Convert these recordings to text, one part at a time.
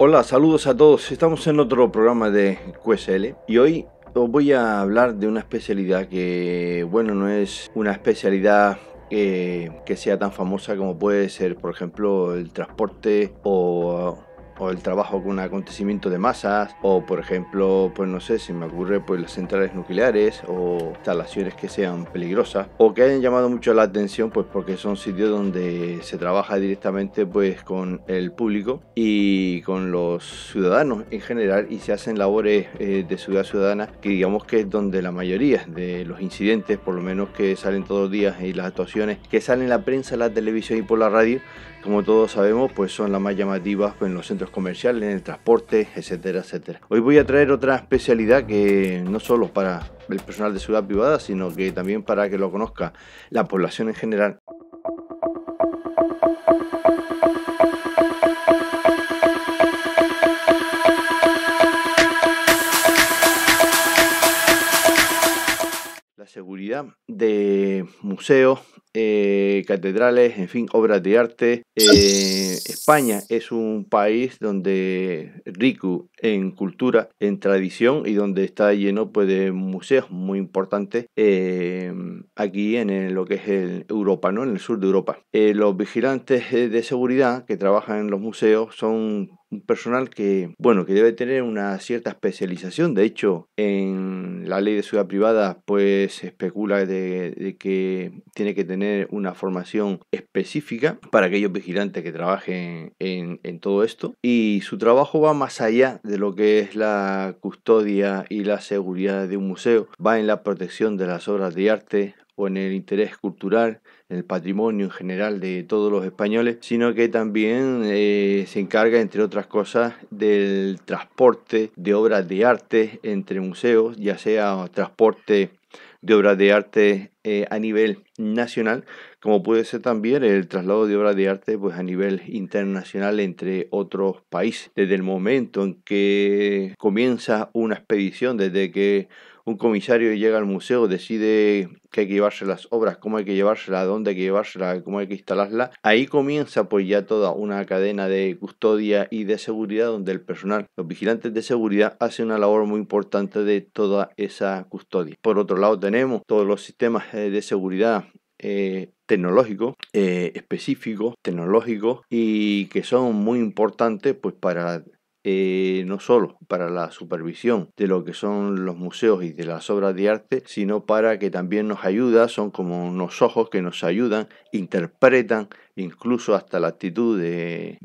Hola, saludos a todos. Estamos en otro programa de QSL y hoy os voy a hablar de una especialidad que, bueno, no es una especialidad que, sea tan famosa como puede ser, por ejemplo, el transporte o o el trabajo con un acontecimiento de masas, o por ejemplo, pues no sé, si me ocurre pues las centrales nucleares o instalaciones que sean peligrosas, o que hayan llamado mucho la atención pues porque son sitios donde se trabaja directamente pues con el público y con los ciudadanos en general y se hacen labores eh, de ciudad ciudadana que digamos que es donde la mayoría de los incidentes, por lo menos que salen todos los días y las actuaciones que salen en la prensa, la televisión y por la radio, como todos sabemos, pues son las más llamativas en los centros comerciales, en el transporte, etcétera, etcétera. Hoy voy a traer otra especialidad que no solo para el personal de Ciudad privada, sino que también para que lo conozca la población en general. seguridad de museos, eh, catedrales, en fin, obras de arte. Eh, España es un país donde rico en cultura, en tradición y donde está lleno pues, de museos muy importantes eh, aquí en lo que es el Europa, ¿no? en el sur de Europa. los vigilantes de seguridad que trabajan en los museos son un personal que, bueno, que debe tener una cierta especialización. De hecho, en la ley de ciudad privada, pues se especula de, que tiene que tener una formación específica para aquellos vigilantes que trabajen en todo esto. Y su trabajo va más allá de lo que es la custodia y la seguridad de un museo. Va en la protección de las obras de arte o en el interés cultural el patrimonio en general de todos los españoles, sino que también eh, se encarga, entre otras cosas, del transporte de obras de arte entre museos, ya sea transporte de obras de arte eh, a nivel nacional, como puede ser también el traslado de obras de arte pues, a nivel internacional entre otros países. Desde el momento en que comienza una expedición, desde que un comisario llega al museo, decide que hay que llevarse las obras, cómo hay que llevárselas, dónde hay que llevárselas, cómo hay que instalarlas. Ahí comienza pues ya toda una cadena de custodia y de seguridad donde el personal, los vigilantes de seguridad, hacen una labor muy importante de toda esa custodia. Por otro lado tenemos todos los sistemas eh, de seguridad eh, tecnológicos eh, específicos, tecnológicos y que son muy importantes pues para eh, no solo para la supervisión de lo que son los museos y de las obras de arte, sino para que también nos ayuda, son como unos ojos que nos ayudan, interpretan incluso hasta la actitud de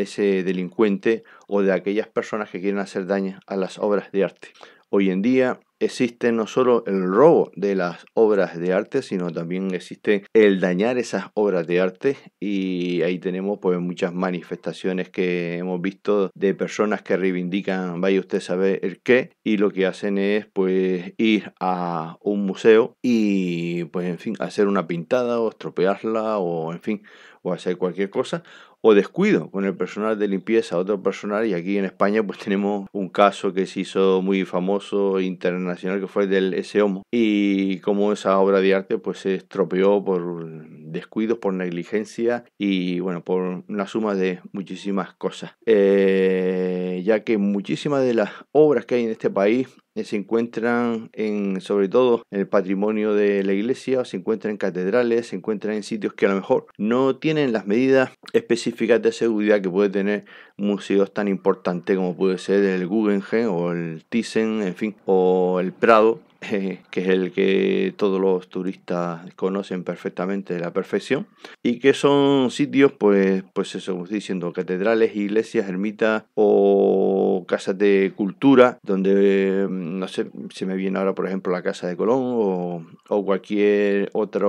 ese delincuente o de aquellas personas que quieren hacer daño a las obras de arte. Hoy en día existe no solo el robo de las obras de arte, sino también existe el dañar esas obras de arte y ahí tenemos pues muchas manifestaciones que hemos visto de personas que reivindican, vaya usted sabe el qué, y lo que hacen es pues ir a un museo y pues en fin, hacer una pintada o estropearla o en fin, o hacer cualquier cosa o descuido con el personal de limpieza, otro personal, y aquí en España pues tenemos un caso que se hizo muy famoso internacional que fue el del ese homo y como esa obra de arte pues se estropeó por descuidos, por negligencia y bueno, por una suma de muchísimas cosas. Eh, ya que muchísimas de las obras que hay en este país eh, se encuentran en, sobre todo, en el patrimonio de la iglesia, se encuentran en catedrales, se encuentran en sitios que a lo mejor no tienen las medidas específicas de seguridad que puede tener museos tan importantes como puede ser el Guggenheim o el Thyssen, en fin, o el Prado, que es el que todos los turistas conocen perfectamente de la perfección, y que son sitios, pues, pues eso, como estoy diciendo, catedrales, iglesias, ermitas o casas de cultura, donde, mm, no sé, se me viene ahora, por ejemplo, la Casa de Colón o, cualquier otra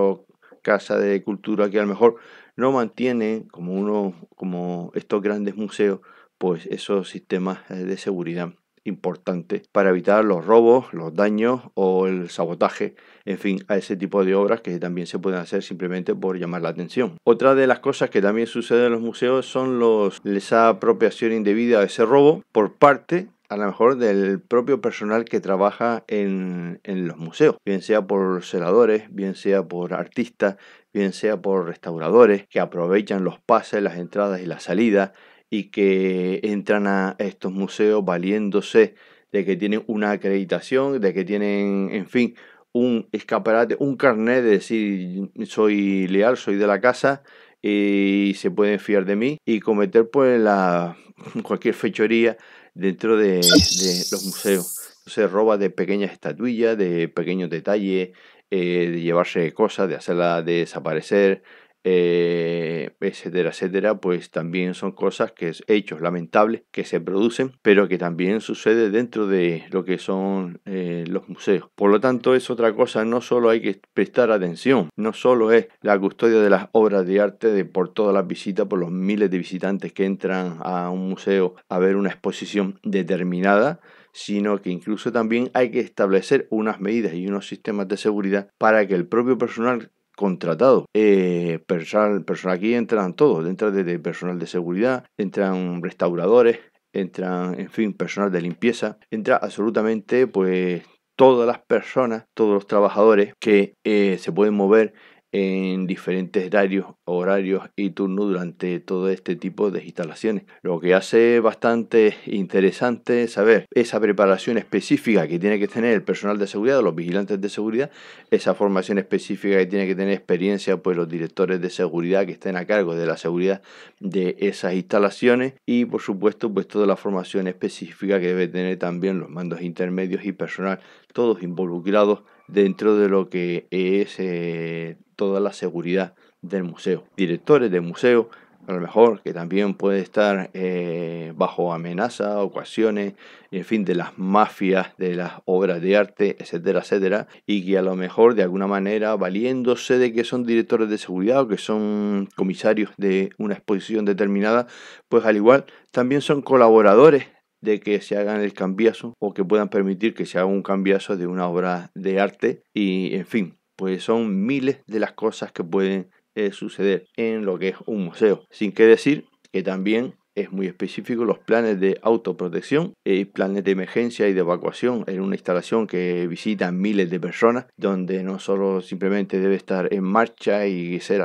casa de cultura que a lo mejor no mantiene como uno como estos grandes museos pues esos sistemas de seguridad importante para evitar los robos, los daños o el sabotaje, en fin, a ese tipo de obras que también se pueden hacer simplemente por llamar la atención. Otra de las cosas que también sucede en los museos son los, esa apropiación indebida de ese robo por parte a lo mejor del propio personal que trabaja en, en los museos, bien sea por celadores, bien sea por artistas, bien sea por restauradores que aprovechan los pases, las entradas y las salidas, y que entran a estos museos valiéndose de que tienen una acreditación, de que tienen, en fin, un escaparate, un carnet de decir soy leal, soy de la casa y se pueden fiar de mí y cometer pues la cualquier fechoría dentro de, los museos. Se roba de pequeñas estatuillas, de pequeños detalles, eh, de llevarse cosas, de hacerlas desaparecer, eh, etcétera, etcétera, pues también son cosas que es hechos lamentables que se producen, pero que también sucede dentro de lo que son eh, los museos. Por lo tanto, es otra cosa, no solo hay que prestar atención, no solo es la custodia de las obras de arte de por todas las visitas, por los miles de visitantes que entran a un museo a ver una exposición determinada, sino que incluso también hay que establecer unas medidas y unos sistemas de seguridad para que el propio personal Contratado, eh, personal, personal, aquí entran todos, entra desde personal de seguridad, entran restauradores, entran, en fin, personal de limpieza, entra absolutamente pues todas las personas, todos los trabajadores que eh, se pueden mover en diferentes horarios, horarios y turnos durante todo este tipo de instalaciones. Lo que hace bastante interesante saber esa preparación específica que tiene que tener el personal de seguridad, los vigilantes de seguridad, esa formación específica que tiene que tener experiencia pues los directores de seguridad que estén a cargo de la seguridad de esas instalaciones y por supuesto pues toda la formación específica que debe tener también los mandos intermedios y personal, todos involucrados dentro de lo que es eh, toda la seguridad del museo. Directores de museo, a lo mejor, que también puede estar eh, bajo amenaza, ocasiones, en fin, de las mafias, de las obras de arte, etcétera, etcétera, y que a lo mejor de alguna manera, valiéndose de que son directores de seguridad o que son comisarios de una exposición determinada, pues al igual también son colaboradores de que se hagan el cambiazo o que puedan permitir que se haga un cambiazo de una obra de arte y en fin pues son miles de las cosas que pueden eh, suceder en lo que es un museo. Sin que decir que también es muy específico los planes de autoprotección eh, y planes de emergencia y de evacuación en una instalación que visitan miles de personas donde no solo simplemente debe estar en marcha y ser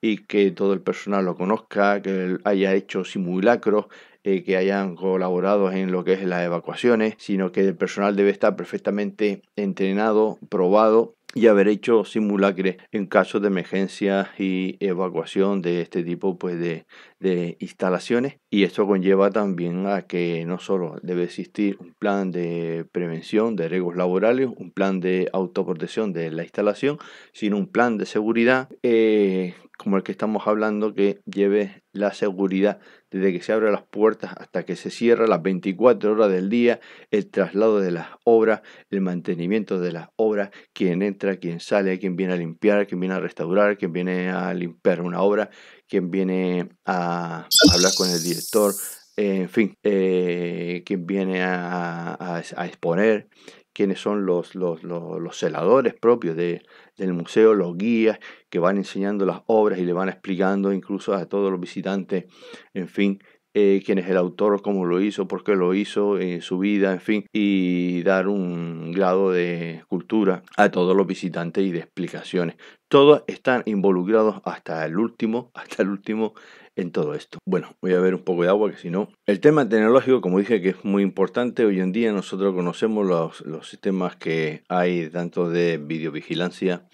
y que todo el personal lo conozca, que haya hecho simulacros, eh, que hayan colaborado en lo que es las evacuaciones, sino que el personal debe estar perfectamente entrenado, probado y haber hecho simulacres en caso de emergencias y evacuación de este tipo pues, de, de instalaciones. Y esto conlleva también a que no solo debe existir un plan de prevención de riesgos laborales, un plan de autoprotección de la instalación, sino un plan de seguridad eh, como el que estamos hablando, que lleve la seguridad desde que se abren las puertas hasta que se cierra las 24 horas del día, el traslado de las obras, el mantenimiento de las obras, quien entra, quien sale, quien viene a limpiar, quien viene a restaurar, quien viene a limpiar una obra, quien viene a hablar con el director, en fin, eh, quién quien viene a, exponer, quiénes son los, los, los, celadores propios de del museo, los guías que van enseñando las obras y le van explicando incluso a todos los visitantes, en fin, eh, quién es el autor, cómo lo hizo, por qué lo hizo, en eh, su vida, en fin, y dar un grado de cultura a todos los visitantes y de explicaciones. Todos están involucrados hasta el último, hasta el último en todo esto. Bueno, voy a ver un poco de agua, que si no. El tema tecnológico, como dije, que es muy importante. Hoy en día nosotros conocemos los, los sistemas que hay, tanto de videovigilancia,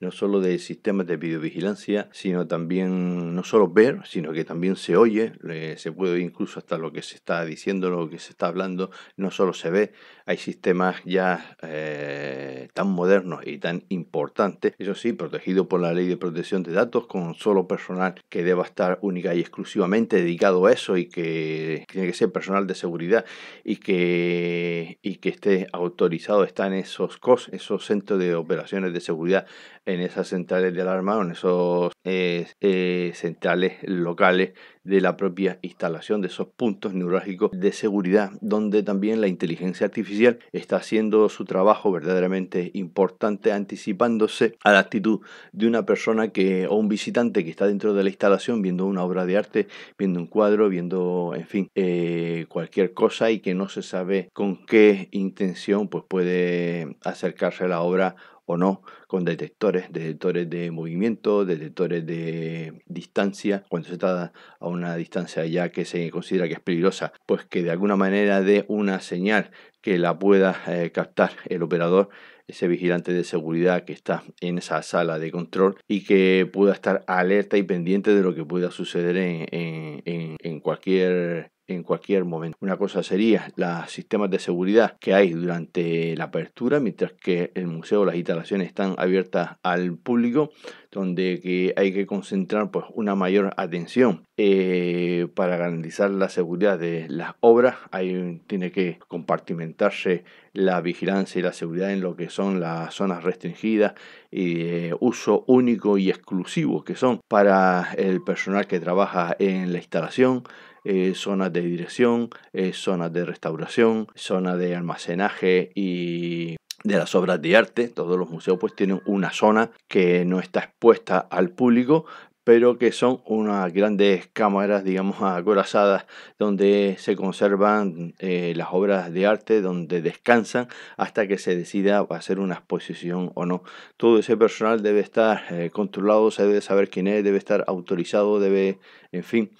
no solo de sistemas de videovigilancia, sino también, no solo ver, sino que también se oye, eh, se puede oír incluso hasta lo que se está diciendo, lo que se está hablando, no solo se ve, hay sistemas ya eh, tan modernos y tan importantes, eso sí, protegido por la ley de protección de datos, con solo personal que deba estar única y exclusivamente dedicado a eso y que tiene que ser personal de seguridad y que, y que esté autorizado, está en esos COS, esos centros de operaciones de seguridad, en esas centrales de alarma o en esos eh, eh, centrales locales de la propia instalación de esos puntos neurálgicos de seguridad, donde también la inteligencia artificial está haciendo su trabajo verdaderamente importante, anticipándose a la actitud de una persona que, o un visitante que está dentro de la instalación viendo una obra de arte, viendo un cuadro, viendo, en fin, eh, cualquier cosa y que no se sabe con qué intención pues, puede acercarse a la obra o no con detectores, detectores de movimiento, detectores de distancia, cuando se está a una distancia ya que se considera que es peligrosa, pues que de alguna manera dé una señal que la pueda eh, captar el operador, ese vigilante de seguridad que está en esa sala de control y que pueda estar alerta y pendiente de lo que pueda suceder en cualquier en cualquier momento. Una cosa sería los sistemas de seguridad que hay durante la apertura, mientras que el museo, las instalaciones están abiertas al público, donde que hay que concentrar pues, una mayor atención eh, para garantizar la seguridad de las obras. ...ahí tiene que compartimentarse la vigilancia y la seguridad en lo que son las zonas restringidas y de uso único y exclusivo que son para el personal que trabaja en la instalación eh, zonas de dirección, eh, zonas de restauración, zonas de almacenaje y de las obras de arte. Todos los museos pues tienen una zona que no está expuesta al público, pero que son unas grandes cámaras, digamos, acorazadas, donde se conservan eh, las obras de arte, donde descansan hasta que se decida hacer una exposición o no. Todo ese personal debe estar controlado, se debe saber quién es, debe estar autorizado, debe, en fin,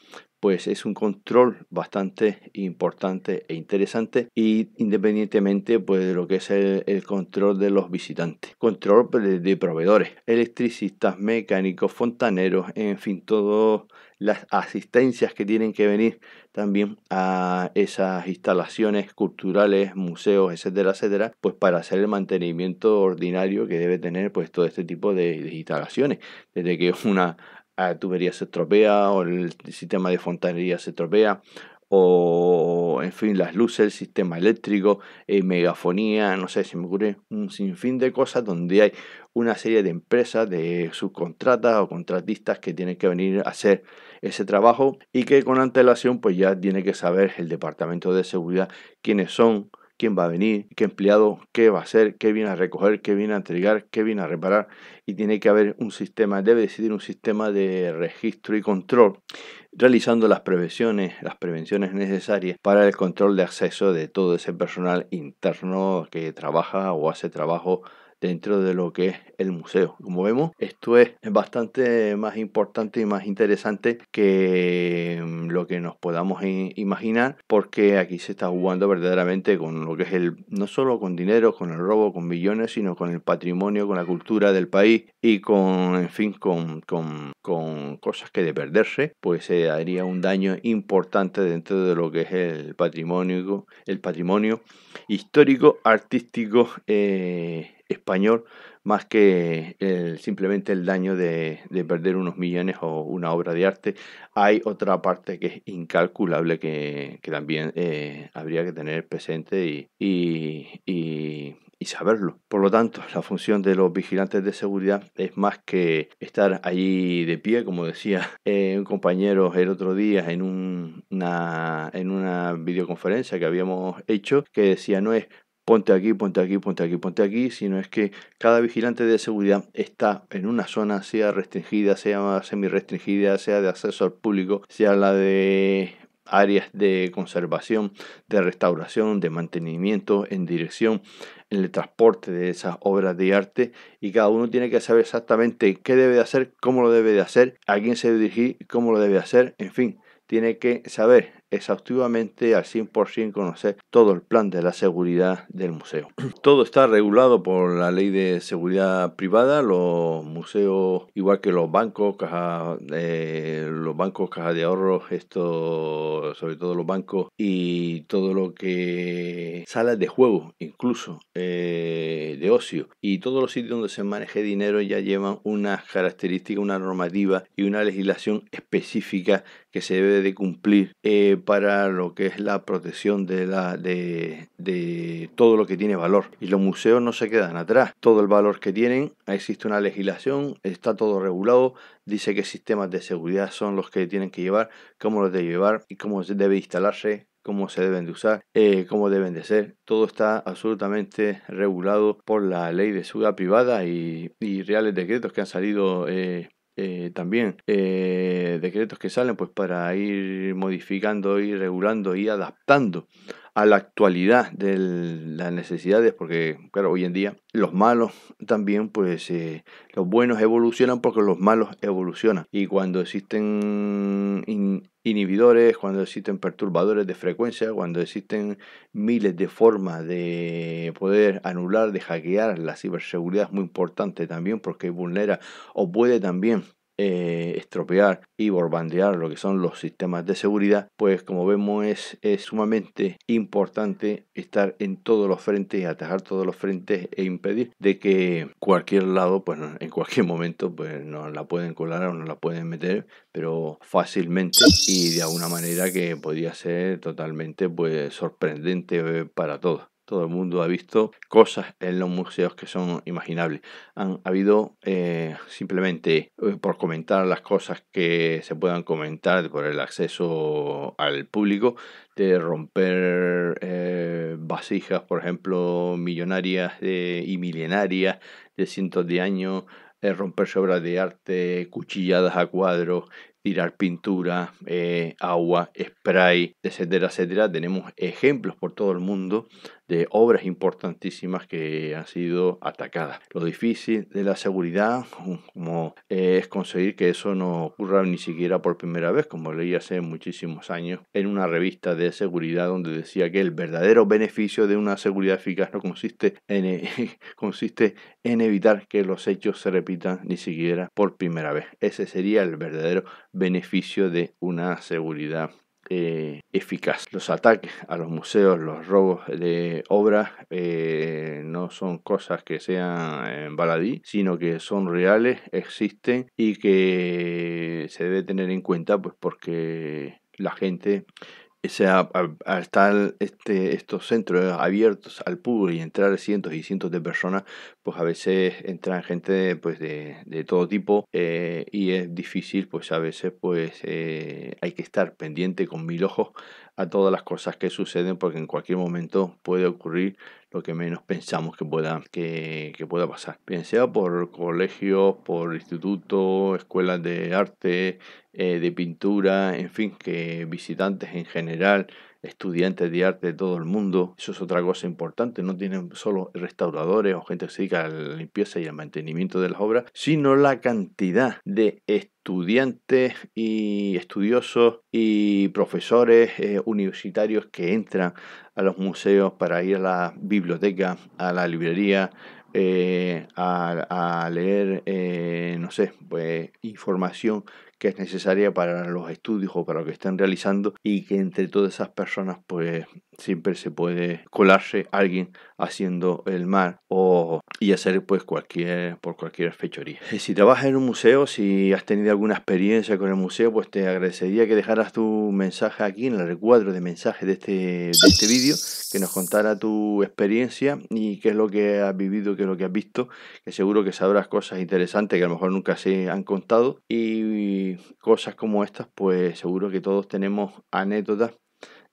pues es un control bastante importante e interesante y independientemente pues, de lo que es el, control de los visitantes, control de, proveedores, electricistas, mecánicos, fontaneros, en fin, todas las asistencias que tienen que venir también a esas instalaciones culturales, museos, etcétera, etcétera, pues para hacer el mantenimiento ordinario que debe tener pues todo este tipo de, de instalaciones, desde que una la tubería se estropea o el sistema de fontanería se estropea o en fin las luces, el sistema eléctrico, eh, megafonía, no sé, si me ocurre un sinfín de cosas donde hay una serie de empresas, de subcontratas o contratistas que tienen que venir a hacer ese trabajo y que con antelación pues ya tiene que saber el departamento de seguridad quiénes son, quién va a venir, qué empleado, qué va a hacer, qué viene a recoger, qué viene a entregar, qué viene a reparar. Y tiene que haber un sistema, debe decidir un sistema de registro y control, realizando las prevenciones, las prevenciones necesarias para el control de acceso de todo ese personal interno que trabaja o hace trabajo dentro de lo que es el museo. Como vemos, esto es bastante más importante y más interesante que mm, lo que nos podamos imaginar, porque aquí se está jugando verdaderamente con lo que es el, no solo con dinero, con el robo, con millones, sino con el patrimonio, con la cultura del país y con, en fin, con con cosas que de perderse, pues se haría un daño importante dentro de lo que es el patrimonio, el patrimonio histórico, artístico eh, español, más que simplemente el daño de, perder unos millones o una obra de arte. Hay otra parte que es incalculable que, también eh, habría que tener presente y y saberlo. Por lo tanto, la función de los vigilantes de seguridad es más que estar allí de pie, como decía eh, un compañero el otro día en, una, en una videoconferencia que habíamos hecho, que decía no es ponte aquí, ponte aquí, ponte aquí, ponte aquí, sino es que cada vigilante de seguridad está en una zona, sea restringida, sea semi-restringida, sea de acceso al público, sea la de áreas de conservación, de restauración, de mantenimiento, en dirección, en el transporte de esas obras de arte y cada uno tiene que saber exactamente qué debe de hacer, cómo lo debe de hacer, a quién se dirigir, cómo lo debe de hacer, en fin, tiene que saber exhaustivamente al 100% conocer todo el plan de la seguridad del museo. Todo está regulado por la ley de seguridad privada, los museos, igual que los bancos, cajas eh, los bancos, caja de ahorros, esto, sobre todo los bancos y todo lo que salas de juego, incluso eh, de ocio y todos los sitios donde se maneje dinero ya llevan una característica una normativa y una legislación específica que se debe de cumplir eh, para lo que es la protección de, la, de, todo lo que tiene valor. Y los museos no se quedan atrás. Todo el valor que tienen, existe una legislación, está todo regulado, dice qué sistemas de seguridad son los que tienen que llevar, cómo los de llevar y cómo debe instalarse cómo se deben de usar, eh, cómo deben de ser. Todo está absolutamente regulado por la ley de seguridad privada y, reales decretos que han salido eh, eh, también eh, decretos que salen pues para ir modificando, ir regulando y adaptando a la actualidad de las necesidades, porque claro, hoy en día los malos también, pues eh, los buenos evolucionan porque los malos evolucionan. Y cuando existen inhibidores, cuando existen perturbadores de frecuencia, cuando existen miles de formas de poder anular, de hackear, la ciberseguridad es muy importante también porque vulnera o puede también eh, estropear y borbandear lo que son los sistemas de seguridad, pues como vemos es, es sumamente importante estar en todos los frentes, atajar todos los frentes e impedir de que cualquier lado, pues en cualquier momento, pues nos la pueden colar o nos la pueden meter, pero fácilmente y de alguna manera que podría ser totalmente pues sorprendente eh, para todos. Todo el mundo ha visto cosas en los museos que son imaginables. Han habido eh, simplemente eh, por comentar las cosas que se puedan comentar por el acceso al público, de romper eh, vasijas, por ejemplo, millonarias y milenarias de cientos de años, romper obras de arte, cuchilladas a cuadros, tirar pintura, agua, spray, etcétera, etcétera. Tenemos ejemplos por todo el mundo de obras importantísimas que han sido atacadas. Lo difícil de la seguridad como eh, es conseguir que eso no ocurra ni siquiera por primera vez, como leí hace muchísimos años en una revista de seguridad donde decía que el verdadero beneficio de una seguridad eficaz no consiste en, e-, consiste en evitar que los hechos se repitan ni siquiera por primera vez. Ese sería el verdadero beneficio de una seguridad eh, eficaz. Los ataques a los museos, los robos de obras eh, no son cosas que sean eh, baladí, sino que son reales, existen y que se debe tener en cuenta pues porque la gente sea, al estar este, estos centros abiertos al público y entrar cientos y cientos de personas, pues a veces entran gente pues de, todo tipo eh, y es difícil, pues a veces pues eh, hay que estar pendiente con mil ojos a todas las cosas que suceden porque en cualquier momento puede ocurrir lo que menos pensamos que pueda, que, pueda pasar. Bien sea por colegios, por institutos, escuelas de arte, eh, de pintura, en fin, que visitantes en general estudiantes de arte de todo el mundo. Eso es otra cosa importante. No tienen solo restauradores o gente que se dedica a la limpieza y al mantenimiento de las obras, sino la cantidad de estudiantes estudiantes y estudiosos y profesores eh, universitarios que entran a los museos para ir a la biblioteca, a la librería, eh, a, leer, eh, no sé, pues, información que es necesaria para los estudios o para lo que están realizando y que entre todas esas personas pues siempre se puede colarse alguien haciendo el mal o, y hacer pues cualquier por cualquier fechoría. Eh, si trabajas en un museo, si has tenido alguna experiencia con el museo, pues te agradecería que dejaras tu mensaje aquí en el recuadro de mensajes de este, de este vídeo, que nos contara tu experiencia y qué es lo que has vivido, qué es lo que has visto, que seguro que sabrás cosas interesantes que a lo mejor nunca se han contado y cosas como estas, pues seguro que todos tenemos anécdotas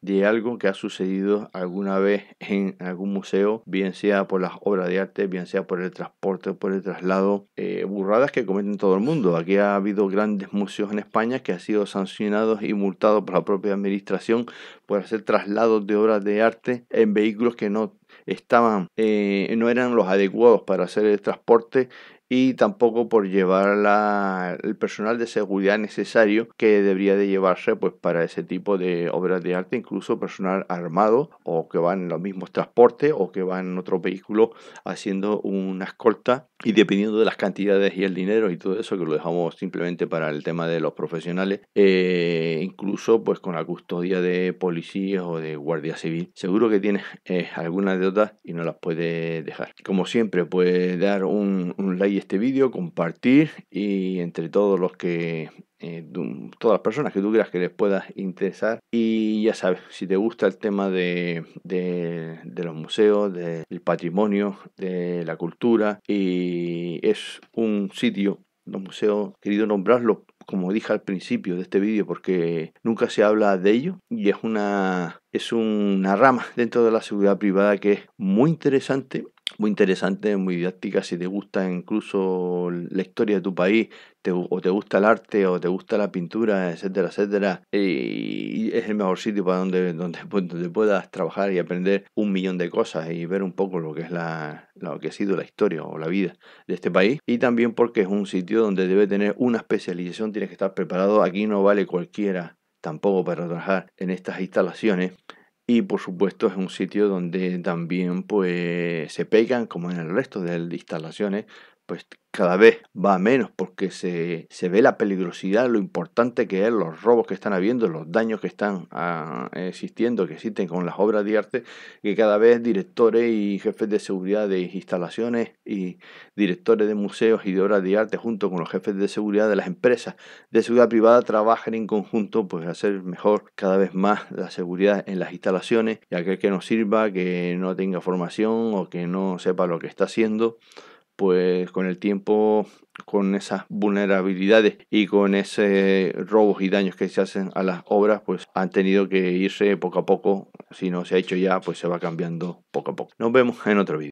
de algo que ha sucedido alguna vez en algún museo, bien sea por las obras de arte, bien sea por el transporte, por el traslado, eh, burradas que cometen todo el mundo. Aquí ha habido grandes museos en España que han sido sancionados y multados por la propia administración por hacer traslados de obras de arte en vehículos que no estaban eh, no eran los adecuados para hacer el transporte y tampoco por llevar la, el personal de seguridad necesario que debería de llevarse pues para ese tipo de obras de arte, incluso personal armado o que van en los mismos transportes o que van en otro vehículo haciendo una escolta y dependiendo de las cantidades y el dinero y todo eso que lo dejamos simplemente para el tema de los profesionales, eh, incluso pues con la custodia de policías o de guardia civil, seguro que tienes alguna eh, algunas de y no las puedes dejar. Como siempre, puedes dar un like este vídeo, compartir y entre todos los que, eh, todas las personas que tú creas que les pueda interesar. Y ya sabes, si te gusta el tema de, los museos, del patrimonio, de la cultura, y es un sitio, los museos, querido nombrarlo como dije al principio de este vídeo, porque nunca se habla de ello y es una, es una rama dentro de la seguridad privada que es muy interesante muy interesante, muy didáctica, Si te gusta incluso la historia de tu país, o te gusta el arte, o te gusta la pintura, etcétera, etcétera, y es el mejor sitio para donde, donde, donde puedas trabajar y aprender un millón de cosas y ver un poco lo que es la, lo que ha sido la historia o la vida de este país. Y también porque es un sitio donde debe tener una especialización, tienes que estar preparado. Aquí no vale cualquiera tampoco para trabajar en estas instalaciones y por supuesto es un sitio donde también pues, se pegan, como en el resto de instalaciones, pues cada vez va menos porque se, ve la peligrosidad, lo importante que es, los robos que están habiendo, los daños que están ah, existiendo, que existen con las obras de arte, que cada vez directores y jefes de seguridad de instalaciones y directores de museos y de obras de arte, junto con los jefes de seguridad de las empresas de seguridad privada, trabajen en conjunto pues hacer mejor cada vez más la seguridad en las instalaciones y aquel que no sirva, que no tenga formación o que no sepa lo que está haciendo, pues con el tiempo, con esas vulnerabilidades y con ese robos y daños que se hacen a las obras, pues han tenido que irse poco a poco. Si no se ha hecho ya, pues se va cambiando poco a poco. Nos vemos en otro vídeo.